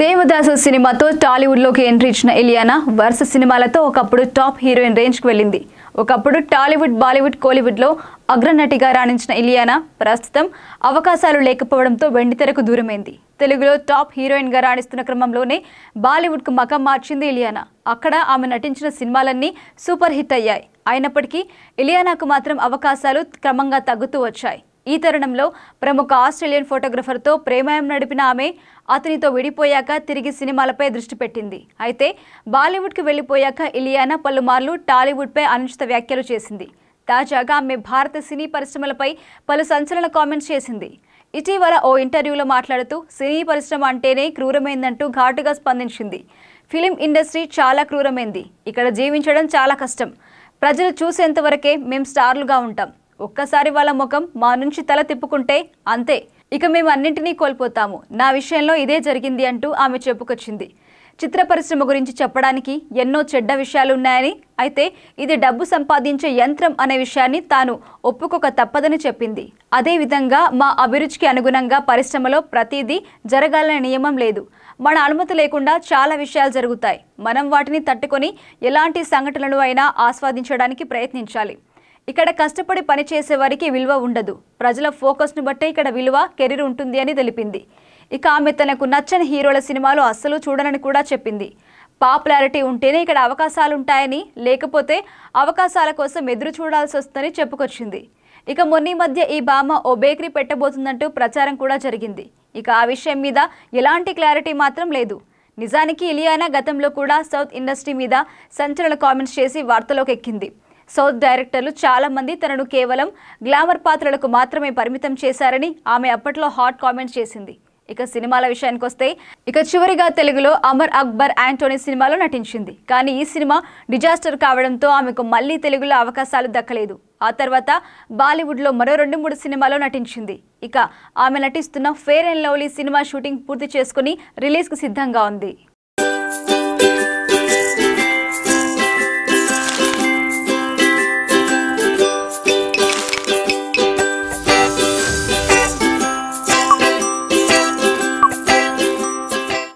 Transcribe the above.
దేవదాసు సినిమాతో టాలీవుడ్లోకి ఎంట్రీ ఇచ్చిన ఇలియానా వరుస సినిమాలతో ఒకప్పుడు టాప్ హీరోయిన్ రేంజ్కి వెళ్ళింది ఒకప్పుడు టాలీవుడ్ బాలీవుడ్ కోలీవుడ్లో అగ్రనటిగా రాణించిన ఇలియానా ప్రస్తుతం అవకాశాలు లేకపోవడంతో వెండితెరకు దూరమైంది తెలుగులో టాప్ హీరోయిన్గా రాణిస్తున్న క్రమంలోనే బాలీవుడ్కు మకం మార్చింది ఇలియానా అక్కడ ఆమె నటించిన సినిమాలన్నీ సూపర్ హిట్ అయ్యాయి అయినప్పటికీ ఇలియానాకు మాత్రం అవకాశాలు క్రమంగా తగ్గుతూ వచ్చాయి ఈ తరుణంలో ప్రముఖ ఆస్ట్రేలియన్ ఫోటోగ్రఫర్తో ప్రేమాయం నడిపిన ఆమె అతనితో విడిపోయాక తిరిగి సినిమాలపై దృష్టి పెట్టింది అయితే బాలీవుడ్కి వెళ్లిపోయాక ఇలియానా పలుమార్లు టాలీవుడ్పై అనుచిత వ్యాఖ్యలు చేసింది తాజాగా ఆమె భారత సినీ పరిశ్రమలపై పలు సంచలన కామెంట్స్ చేసింది ఇటీవల ఓ ఇంటర్వ్యూలో మాట్లాడుతూ సినీ పరిశ్రమ అంటేనే క్రూరమైందంటూ ఘాటుగా స్పందించింది ఫిలిం ఇండస్ట్రీ చాలా క్రూరమైంది ఇక్కడ జీవించడం చాలా కష్టం ప్రజలు చూసేంతవరకే మేము స్టార్లుగా ఉంటాం ఒక్కసారి వాళ్ళ ముఖం మా నుంచి తల తిప్పుకుంటే అంతే ఇక మేము అన్నింటినీ కోల్పోతాము నా విషయంలో ఇదే జరిగింది అంటూ ఆమె చెప్పుకొచ్చింది చిత్ర పరిశ్రమ గురించి చెప్పడానికి ఎన్నో చెడ్డ విషయాలు ఉన్నాయని అయితే ఇది డబ్బు సంపాదించే యంత్రం అనే విషయాన్ని తాను ఒప్పుకోక తప్పదని చెప్పింది అదేవిధంగా మా అభిరుచికి అనుగుణంగా పరిశ్రమలో ప్రతిదీ జరగాలనే నియమం లేదు మన అనుమతి లేకుండా చాలా విషయాలు జరుగుతాయి మనం వాటిని తట్టుకొని ఎలాంటి సంఘటనలు అయినా ఆస్వాదించడానికి ప్రయత్నించాలి ఇక్కడ కష్టపడి పనిచేసే వారికి విలువ ఉండదు ప్రజల ఫోకస్ను బట్టే ఇక్కడ విలువ కెరీర్ ఉంటుంది అని తెలిపింది ఇక ఆమె తనకు నచ్చని హీరోల సినిమాలు అస్సలు చూడనని కూడా చెప్పింది పాపులారిటీ ఉంటేనే ఇక్కడ అవకాశాలుంటాయని లేకపోతే అవకాశాల కోసం ఎదురు చూడాల్సి వస్తుందని చెప్పుకొచ్చింది ఇక మొన్న మధ్య ఈ భామ ఓ బేకరీ పెట్టబోతుందంటూ ప్రచారం కూడా జరిగింది ఇక ఆ విషయం మీద ఎలాంటి క్లారిటీ మాత్రం లేదు నిజానికి ఇలియానా గతంలో కూడా సౌత్ ఇండస్ట్రీ మీద సంచలన కామెంట్స్ చేసి వార్తలోకి ఎక్కింది సౌత్ డైరెక్టర్లు చాలా మంది తనను కేవలం గ్లామర్ పాత్రలకు మాత్రమే పరిమితం చేశారని ఆమె అప్పట్లో హాట్ కామెంట్ చేసింది ఇక సినిమాల విషయానికి వస్తే ఇక చివరిగా తెలుగులో అమర్ అక్బర్ యాంటోనీ సినిమాలో నటించింది కానీ ఈ సినిమా డిజాస్టర్ కావడంతో ఆమెకు మళ్లీ తెలుగులో అవకాశాలు దక్కలేదు ఆ తర్వాత బాలీవుడ్లో మరో రెండు మూడు సినిమాలో నటించింది ఇక ఆమె నటిస్తున్న Fair and Lovely cinema shooting పూర్తి చేసుకుని రిలీజ్కు సిద్ధంగా ఉంది